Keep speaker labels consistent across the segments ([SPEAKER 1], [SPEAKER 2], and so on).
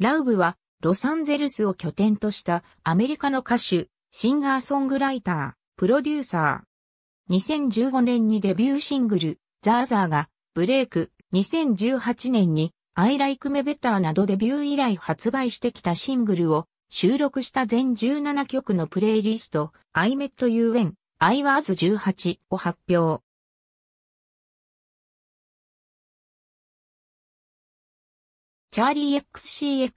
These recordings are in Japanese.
[SPEAKER 1] ラウブはロサンゼルスを拠点としたアメリカの歌手、シンガーソングライター、プロデューサー。2015年にデビューシングル、ザーザーがブレイク。2018年に I Like Me Better などデビュー以来発売してきたシングルを収録した全17曲のプレイリスト、I Met You When I Was 18を発表。チャーリー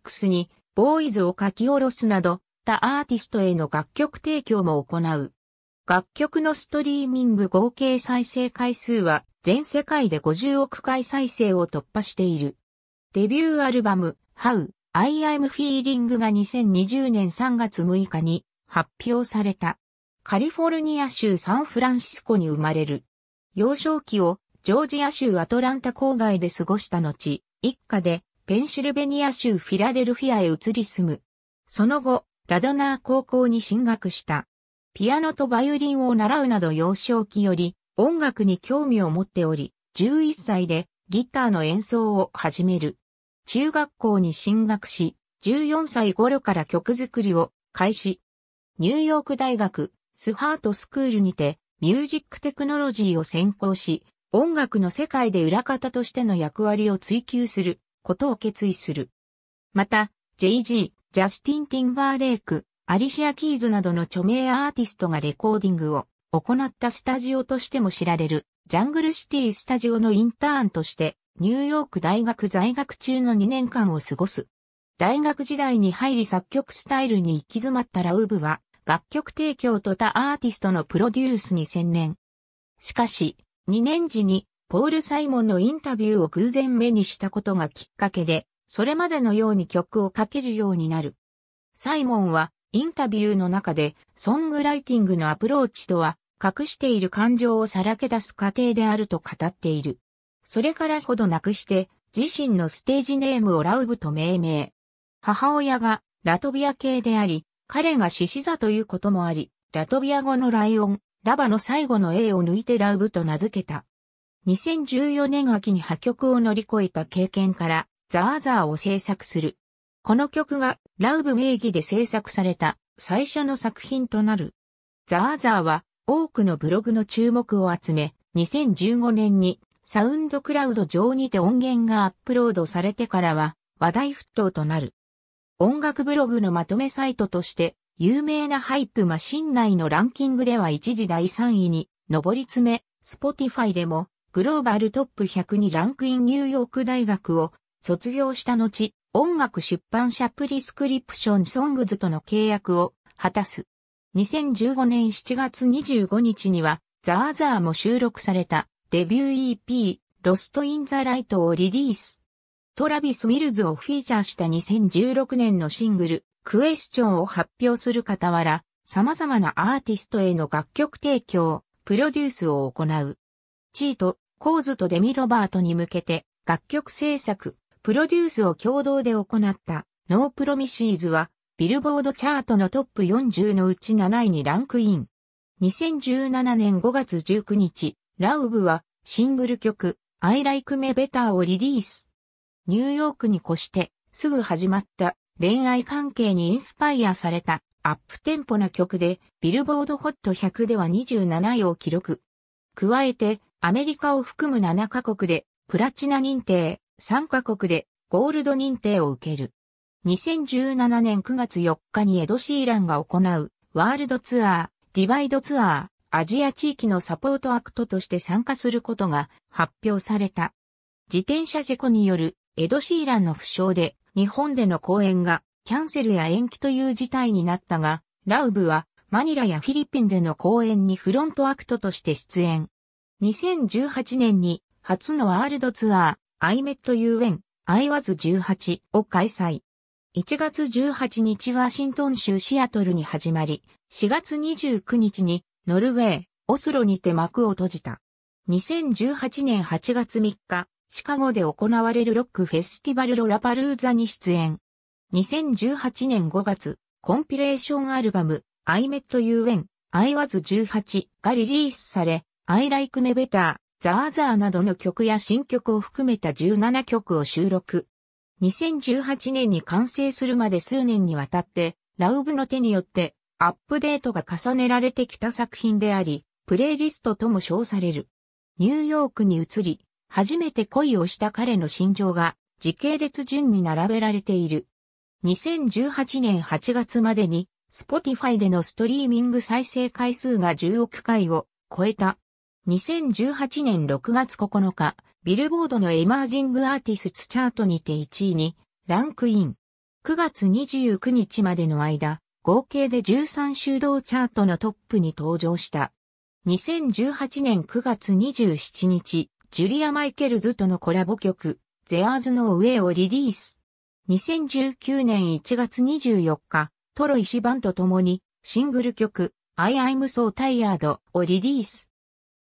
[SPEAKER 1] XCX にボーイズを書き下ろすなど、他アーティストへの楽曲提供も行う。楽曲のストリーミング合計再生回数は全世界で50億回再生を突破している。デビューアルバム How I Am Feeling が2020年3月6日に発表された。カリフォルニア州サンフランシスコに生まれる。幼少期をジョージア州アトランタ郊外で過ごした後、一家でペンシルベニア州フィラデルフィアへ移り住む。その後、ラドナー高校に進学した。ピアノとバイオリンを習うなど幼少期より音楽に興味を持っており、11歳でギターの演奏を始める。中学校に進学し、14歳頃から曲作りを開始。ニューヨーク大学スハートスクールにてミュージックテクノロジーを専攻し、音楽の世界で裏方としての役割を追求する。ことを決意する。また、JG、ジャスティン・ティンバーレイク、アリシア・キーズなどの著名アーティストがレコーディングを行ったスタジオとしても知られる、ジャングルシティスタジオのインターンとして、ニューヨーク大学在学中の2年間を過ごす。大学時代に入り作曲スタイルに行き詰まったラウブは、楽曲提供と他アーティストのプロデュースに専念。しかし、2年時にポール・サイモンのインタビューを偶然目にしたことがきっかけで、それまでのように曲を書けるようになる。サイモンは、インタビューの中で、ソングライティングのアプローチとは、隠している感情をさらけ出す過程であると語っている。それからほどなくして、自身のステージネームをラウブと命名。母親がラトビア系であり、彼が獅子座ということもあり、ラトビア語のライオン、ラバの最後の A を抜いてラウブと名付けた。2014年秋に破局を乗り越えた経験から、ザーザーを制作する。この曲が、ラウブ名義で制作された、最初の作品となる。ザーザーは、多くのブログの注目を集め、2015年に、サウンドクラウド上にて音源がアップロードされてからは、話題沸騰となる。音楽ブログのまとめサイトとして、有名なハイプマシン内のランキングでは一時第3位に上り詰め、Spotify でもグローバルトップ100にランクインニューヨーク大学を卒業した後、音楽出版社プリスクリプションソングズとの契約を果たす。2015年7月25日には、ザーザーも収録されたデビュー EP、ロスト・イン・ザ・ライトをリリース。トラビス・ウィルズをフィーチャーした2016年のシングル、クエスチョンを発表する傍ら、様々なアーティストへの楽曲提供、プロデュースを行う。チート、コーズとデミ・ロバートに向けて楽曲制作、プロデュースを共同で行ったノープロミシーズはビルボードチャートのトップ40のうち7位にランクイン。2017年5月19日、ラウブはシングル曲 I Like Me Better をリリース。ニューヨークに越してすぐ始まった恋愛関係にインスパイアされたアップテンポな曲でビルボードホット100では27位を記録。加えてアメリカを含む7カ国でプラチナ認定、3カ国でゴールド認定を受ける。2017年9月4日にエド・シーランが行うワールドツアー、ディバイドツアー、アジア地域のサポートアクトとして参加することが発表された。自転車事故によるエド・シーランの負傷で日本での公演がキャンセルや延期という事態になったが、ラウブはマニラやフィリピンでの公演にフロントアクトとして出演。2018年に初のワールドツアー、I Met ト u n I Was 18を開催。1月18日ワシントン州シアトルに始まり、4月29日にノルウェー、オスロにて幕を閉じた。2018年8月3日、シカゴで行われるロックフェスティバルロラパルーザに出演。2018年5月、コンピレーションアルバム、I Met ト u n I Was 18がリリースされ、I Like Me Better、The Other などの曲や新曲を含めた17曲を収録。2018年に完成するまで数年にわたって、ラウブの手によってアップデートが重ねられてきた作品であり、プレイリストとも称される。ニューヨークに移り、初めて恋をした彼の心情が時系列順に並べられている。2018年8月までに、Spotify でのストリーミング再生回数が10億回を超えた2018年6月9日、ビルボードのエマージングアーティスツチャートにて1位にランクイン。9月29日までの間、合計で13週動チャートのトップに登場した。2018年9月27日、ジュリア・マイケルズとのコラボ曲、ゼアーズの上をリリース。2019年1月24日、トロイシバンと共に、シングル曲、I am so tired をリリース。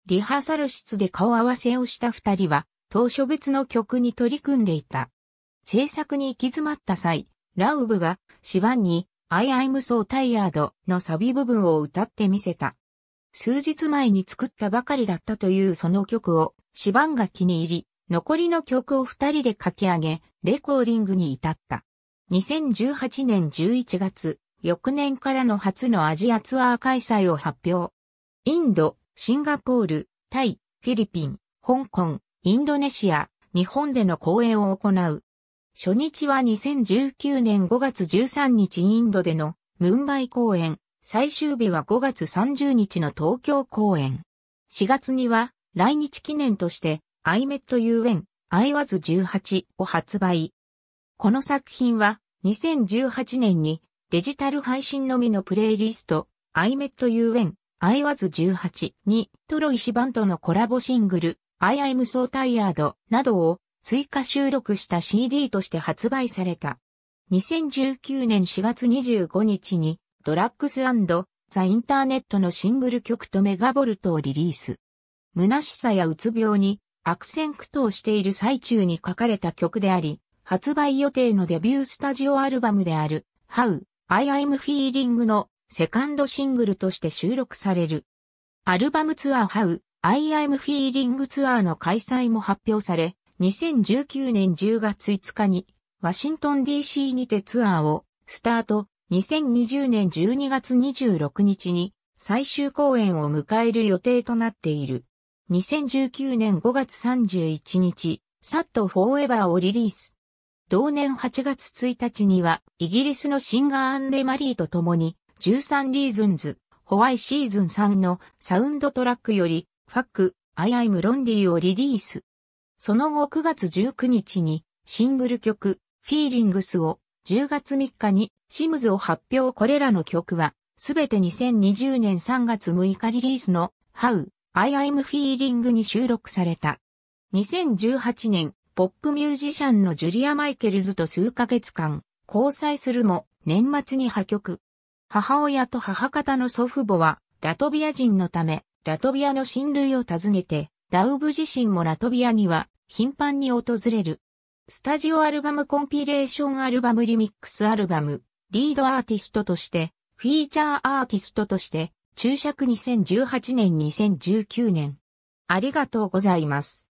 [SPEAKER 1] リハーサル室で顔合わせをした二人は、当初別の曲に取り組んでいた。制作に行き詰まった際、ラウブが、シバンに、I am so tired のサビ部分を歌ってみせた。数日前に作ったばかりだったというその曲を、シバンが気に入り、残りの曲を二人で書き上げ、レコーディングに至った。2018年11月、翌年からの初のアジアツアー開催を発表。インド、シンガポール、タイ、フィリピン、香港、インドネシア、日本での公演を行う。初日は2019年5月13日インドでのムンバイ公演、最終日は5月30日の東京公演。4月には来日記念として I Met You When I Was 18を発売。この作品は2018年にデジタル配信のみのプレイリスト I Met You When I was 18にトロイシバンとのコラボシングル I am so tired などを追加収録した CD として発売された。2019年4月25日にドラッグスザ・インターネットのシングル曲とメガボルトをリリース。虚しさやうつ病に悪戦苦闘している最中に書かれた曲であり、発売予定のデビュースタジオアルバムである How I am Feeling のセカンドシングルとして収録される。アルバムツアーハウ、I am feeling ツアーの開催も発表され、2019年10月5日に、ワシントン DC にてツアーを、スタート、2020年12月26日に、最終公演を迎える予定となっている。2019年5月31日、サットフォーエバーをリリース。同年8月1日には、イギリスのシンガーアンレ・マリーと共に、13リーズンズ、ホワイシーズン3のサウンドトラックより、ファック、アイアイムロンリーをリリース。その後9月19日にシングル曲、フィーリングスを10月3日にシムズを発表これらの曲は、すべて2020年3月6日リリースの How I Am Feeling に収録された。2018年、ポップミュージシャンのジュリア・マイケルズと数ヶ月間、交際するも、年末に破局。母親と母方の祖父母は、ラトビア人のため、ラトビアの親類を訪ねて、ラウブ自身もラトビアには頻繁に訪れる。スタジオアルバムコンピレーションアルバムリミックスアルバム、リードアーティストとして、フィーチャーアーティストとして、注釈2018年2019年。ありがとうございます。